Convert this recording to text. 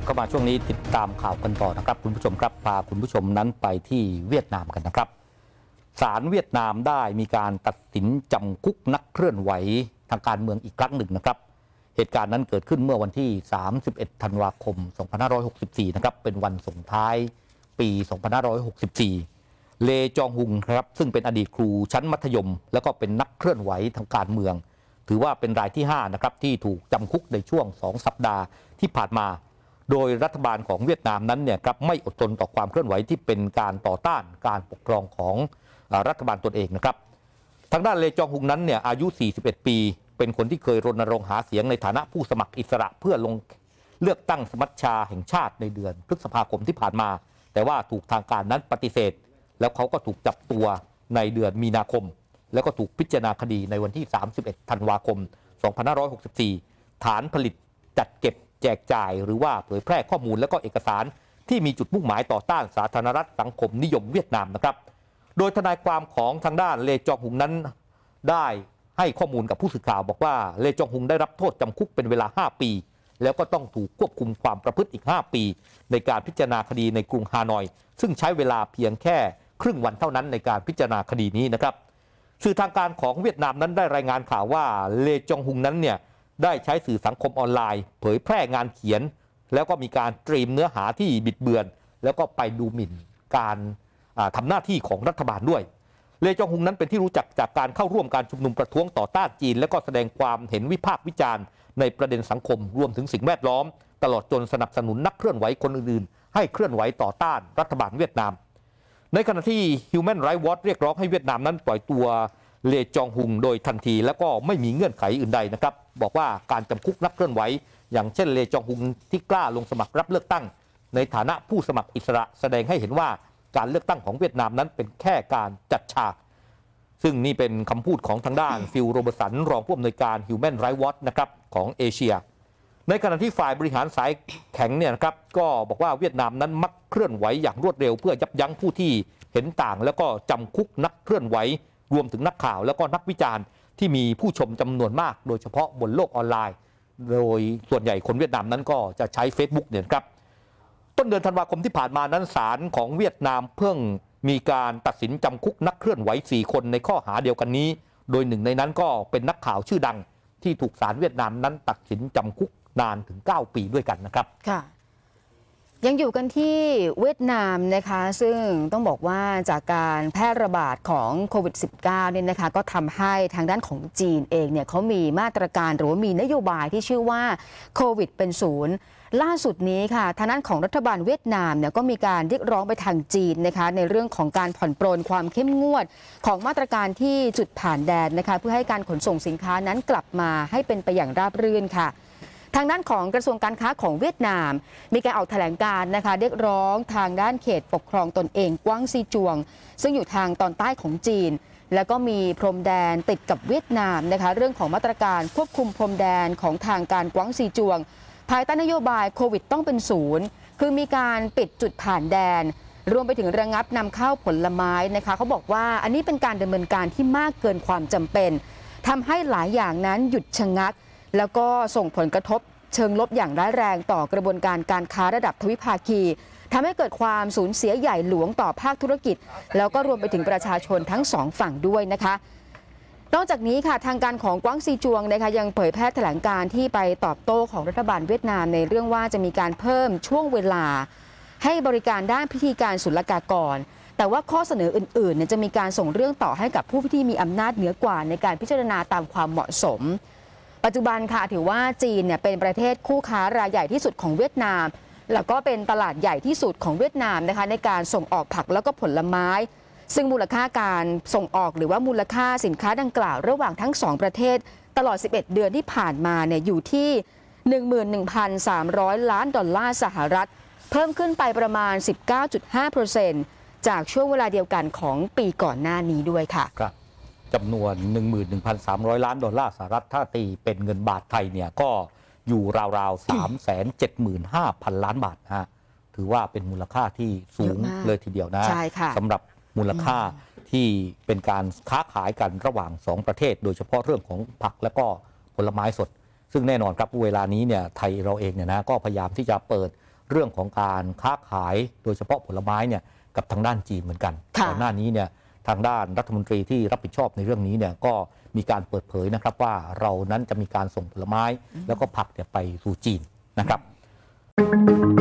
ับเข้ามาช่วงนี้ติดตามข่าวกันต่อนะครับ คุณผู้ชมครับ พาคุณผู้ชมนั้นไปที่เวียดนามกันนะครับศาลเวียดนามได้มีการตัดสินจำคุกนักเคลื่อนไหวทางการเมืองอีกครั้งหนึ่งนะครับ เหตุการณ์นั้นเกิดขึ้นเมื่อวันที่ 31 ธันวาคม 2564นะครับเป็นวันส่งท้ายปี2564เลจองฮุงครับ ซึ่งเป็นอดีตครูชั้นมัธยม แล้วก็เป็นนักเคลื่อนไหวทางการเมือง ถือว่าเป็นรายที่5นะครับที่ถูกจำคุกในช่วง 2 สัปดาห์ที่ผ่านมาโดยรัฐบาลของเวียดนามนั้นเนี่ยครับไม่อดทนต่อความเคลื่อนไหวที่เป็นการต่อต้านการปกครองของรัฐบาลตนเองนะครับทางด้านเลจองฮุงนั้นเนี่ยอายุ 41 ปี เป็นคนที่เคยรณรงค์หาเสียงในฐานะผู้สมัครอิสระเพื่อลงเลือกตั้งสมัชชาแห่งชาติในเดือนพฤษภาคมที่ผ่านมา แต่ว่าถูกทางการนั้นปฏิเสธ แล้วเขาก็ถูกจับตัวในเดือนมีนาคม แล้วก็ถูกพิจารณาคดีในวันที่ 31 ธันวาคม2564ฐานผลิตจัดเก็บแจกจ่ายหรือว่าเผยแพร่ข้อมูลและก็เอกสารที่มีจุดมุ่งหมายต่อต้านสาธารณรัฐสังคมนิยมเวียดนามนะครับโดยทนายความของทางด้านเลจองหุงนั้นได้ให้ข้อมูลกับผู้สื่อข่าวบอกว่าเลจองหุงได้รับโทษจำคุกเป็นเวลา 5 ปี แล้วก็ต้องถูกควบคุมความประพฤติอีก 5 ปี ในการพิจารณาคดีในกรุงฮานอยซึ่งใช้เวลาเพียงแค่ครึ่งวันเท่านั้นในการพิจารณาคดีนี้นะครับสื่อทางการของเวียดนามนั้นได้รายงานข่าวว่าเลจองหุงนั้นเนี่ยได้ใช้สื่อสังคมออนไลน์ เผยแพร่งานเขียน แล้วก็มีการตรีมเนื้อหาที่บิดเบือน แล้วก็ไปดูหมิ่นการทำหน้าที่ของรัฐบาลด้วย เลจองฮุงนั้นเป็นที่รู้จักจากการเข้าร่วมการชุมนุมประท้วงต่อต้านจีน และก็แสดงความเห็นวิพากษ์วิจารณ์ ในประเด็นสังคมรวมถึงสิ่งแวดล้อม ตลอดจนสนับสนุนนักเคลื่อนไหวคนอื่นๆ ให้เคลื่อนไหวต่อต้านรัฐบาลเวียดนามในขณะที่ Human Rights Watch เรียกร้องให้เวียดนามนั้นปล่อยตัวเลจองฮุงโดยทันทีแล้วก็ไม่มีเงื่อนไขอื่นใดนะครับ บอกว่าการจำคุกนักเคลื่อนไหว อย่างเช่นเลจองฮุงที่กล้าลงสมัครรับเลือกตั้ง ในฐานะผู้สมัครอิสระแสดงให้เห็นว่าการเลือกตั้งของเวียดนามนั้นเป็นแค่การจัดฉาก ซึ่งนี่เป็นคำพูดของทางด้านฟิลโรเบสันรองผู้อำนวยการ Human Rights Watch นะครับของเอเชีย ในขณะที่ฝ่ายบริหารสายแข็งเนี่ยนะครับก็บอกว่าเวียดนามนั้นมักเคลื่อนไหวอย่างรวดเร็ว เพื่อยับยั้งผู้ที่เห็นต่าง แล้วก็จำคุกนักเคลื่อนไหวรวมถึงนักข่าวแล้วก็นักวิจารณ์ที่มีผู้ชมจำนวนมาก โดยเฉพาะบนโลกออนไลน์ โดยส่วนใหญ่คนเวียดนามนั้นก็จะใช้ Facebook เนี่ยครับ ต้นเดือนธันวาคมที่ผ่านมานั้นศาลของเวียดนามเพิ่งมีการตัดสินจำคุกนักเคลื่อนไหว4คนในข้อหาเดียวกันนี้ โดยหนึ่งในนั้นก็เป็นนักข่าวชื่อดัง ที่ถูกศาลเวียดนามนั้นตัดสินจำคุกนานถึง 9 ปีด้วยกันนะครับค่ะยังอยู่กันที่เวียดนามนะคะ ซึ่งต้องบอกว่าจากการแพร่ระบาดของโควิด -19 เนี่ยนะคะ ก็ทำให้ทางด้านของจีนเองเนี่ยเขามีมาตรการหรือว่ามีนโยบายที่ชื่อว่าโควิดเป็นศูนย์ล่าสุดนี้ค่ะทางด้านของรัฐบาลเวียดนามเนี่ยก็มีการเรียกร้องไปทางจีนนะคะ ในเรื่องของการผ่อนปรนความเข้มงวด ของมาตรการที่จุดผ่านแดนนะคะเพื่อให้การขนส่งสินค้านั้นกลับมาให้เป็นไปอย่างราบรื่นค่ะทางด้านของกระทรวงการค้าของเวียดนาม มีการออกแถลงการนะคะ เรียกร้องทางด้านเขตปกครองตนเองกว้างซีจวง ซึ่งอยู่ทางตอนใต้ของจีน แล้วก็มีพรมแดนติดกับเวียดนามนะคะ เรื่องของมาตรการควบคุมพรมแดนของทางการกว้างซีจวงภายใต้นโยบายโควิดต้องเป็นศูนย์คือมีการปิดจุดผ่านแดน รวมไปถึงระงับนำเข้าผลไม้นะคะ เขาบอกว่าอันนี้เป็นการดำเนินการที่มากเกินความจำเป็น ทำให้หลายอย่างนั้นหยุดชะงักแล้วก็ส่งผลกระทบเชิงลบอย่างร้ายแรงต่อกระบวนการการค้าระดับทวิภาคี ทำให้เกิดความสูญเสียใหญ่หลวงต่อภาคธุรกิจ แล้วก็รวมไปถึงประชาชนทั้งสองฝั่งด้วยนะคะ นอกจากนี้ค่ะทางการของกวางซีจวงนะคะยังเผยแพร่แถลงการที่ไปตอบโต้ของรัฐบาลเวียดนาม ในเรื่องว่าจะมีการเพิ่มช่วงเวลา ให้บริการด้านพิธีการศุลกากรแต่ว่าข้อเสนออื่นๆ จะมีการส่งเรื่องต่อให้กับผู้ที่มีอำนาจเหนือกว่าในการพิจารณาตามความเหมาะสมปัจจุบันค่ะถือว่าจีนเนี่ยเป็นประเทศคู่ค้ารายใหญ่ที่สุดของเวียดนาม แล้วก็เป็นตลาดใหญ่ที่สุดของเวียดนามนะคะในการส่งออกผักแล้วก็ผลไม้ ซึ่งมูลค่าการส่งออกหรือว่ามูลค่าสินค้าดังกล่าวระหว่างทั้งสองประเทศตลอด 11 เดือนที่ผ่านมาเนี่ยอยู่ที่ 11,300 ล้านดอลลาร์สหรัฐ เพิ่มขึ้นไปประมาณ 19.5%จากช่วงเวลาเดียวกันของปีก่อนหน้านี้ด้วยค่ะจำนวน 11,300 ล้านดอลลาร์สหรัฐถ้าตีเป็นเงินบาทไทยเนี่ย ก็อยู่ราวๆ 375,000 ล้านบาทฮะถือว่าเป็นมูลค่าที่สูงเลยทีเดียวนะสำหรับมูลค่าที่เป็นการค้าขายกันระหว่าง 2 ประเทศ โดยเฉพาะเรื่องของผักและก็ผลไม้สด ซึ่งแน่นอนครับเวลานี้เนี่ยไทยเราเองเนี่ยนะ ก็พยายามที่จะเปิดเรื่องของการค้าขายโดยเฉพาะผลไม้เนี่ยกับทางด้านจีนเหมือนกันก่อนหน้านี้เนี่ยทางด้านรัฐมนตรีที่รับผิดชอบในเรื่องนี้เนี่ยก็มีการเปิดเผยนะครับว่าเรานั้นจะมีการส่งผลไม้ แล้วก็ผักเนี่ยไปสู่จีนนะครับ